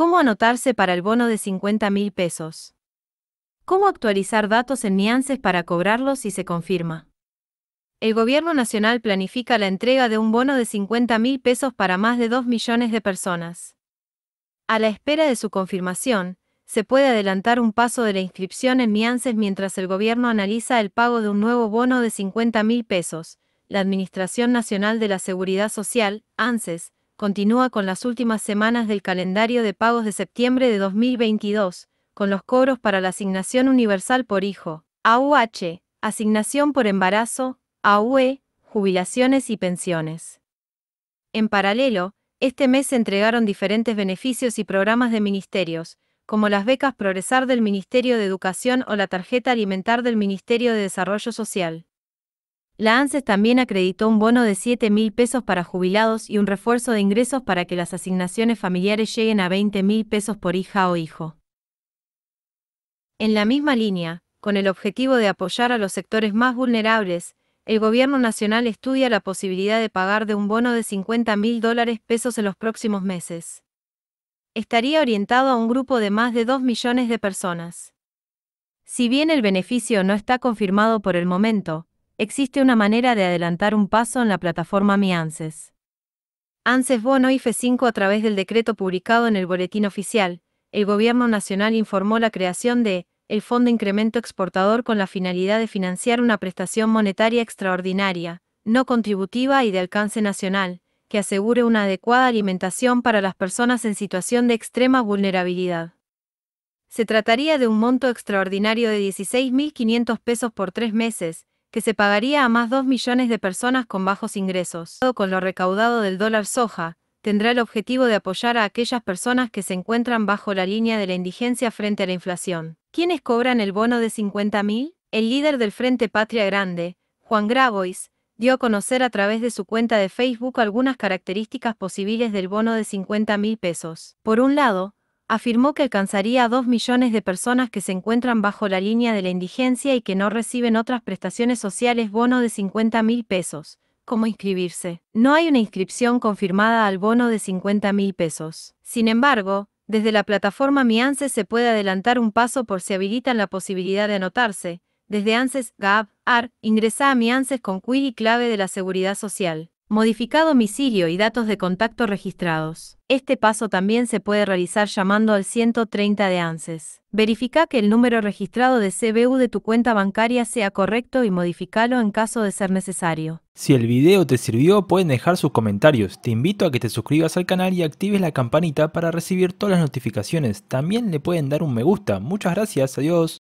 ¿Cómo anotarse para el bono de 50 mil pesos? ¿Cómo actualizar datos en Niances para cobrarlos si se confirma? El Gobierno Nacional planifica la entrega de un bono de 50 mil pesos para más de 2 millones de personas. A la espera de su confirmación, se puede adelantar un paso de la inscripción en Miances mientras el gobierno analiza el pago de un nuevo bono de 50 mil pesos. La Administración Nacional de la Seguridad Social, ANSES, continúa con las últimas semanas del calendario de pagos de septiembre de 2022, con los cobros para la asignación universal por hijo, AUH, asignación por embarazo, AUE, jubilaciones y pensiones. En paralelo, este mes se entregaron diferentes beneficios y programas de ministerios, como las becas Progresar del Ministerio de Educación o la tarjeta Alimentar del Ministerio de Desarrollo Social. La ANSES también acreditó un bono de 7 mil pesos para jubilados y un refuerzo de ingresos para que las asignaciones familiares lleguen a 20 mil pesos por hija o hijo. En la misma línea, con el objetivo de apoyar a los sectores más vulnerables, el Gobierno Nacional estudia la posibilidad de pagar de un bono de 50 mil dólares pesos en los próximos meses. Estaría orientado a un grupo de más de 2 millones de personas. Si bien el beneficio no está confirmado por el momento, existe una manera de adelantar un paso en la plataforma Mi ANSES. ANSES Bono IFE 5 a través del decreto publicado en el Boletín Oficial, el Gobierno Nacional informó la creación de el Fondo Incremento Exportador con la finalidad de financiar una prestación monetaria extraordinaria, no contributiva y de alcance nacional, que asegure una adecuada alimentación para las personas en situación de extrema vulnerabilidad. Se trataría de un monto extraordinario de 16.500 pesos por tres meses, que se pagaría a más 2 millones de personas con bajos ingresos. Con lo recaudado del dólar soja, tendrá el objetivo de apoyar a aquellas personas que se encuentran bajo la línea de la indigencia frente a la inflación. ¿Quiénes cobran el bono de 50.000? El líder del Frente Patria Grande, Juan Grabois, dio a conocer a través de su cuenta de Facebook algunas características posibles del bono de 50 mil pesos. Por un lado, afirmó que alcanzaría a 2 millones de personas que se encuentran bajo la línea de la indigencia y que no reciben otras prestaciones sociales bono de 50 mil pesos. ¿Cómo inscribirse? No hay una inscripción confirmada al bono de 50 mil pesos. Sin embargo, desde la plataforma Mi se puede adelantar un paso por si habilitan la posibilidad de anotarse. Desde ANSES, GAB, AR, ingresa a Mi ANSES con Query y clave de la seguridad social. Modificado domicilio y datos de contacto registrados. Este paso también se puede realizar llamando al 130 de ANSES. Verifica que el número registrado de CBU de tu cuenta bancaria sea correcto y modifícalo en caso de ser necesario. Si el video te sirvió, pueden dejar sus comentarios. Te invito a que te suscribas al canal y actives la campanita para recibir todas las notificaciones. También le pueden dar un me gusta. Muchas gracias, adiós.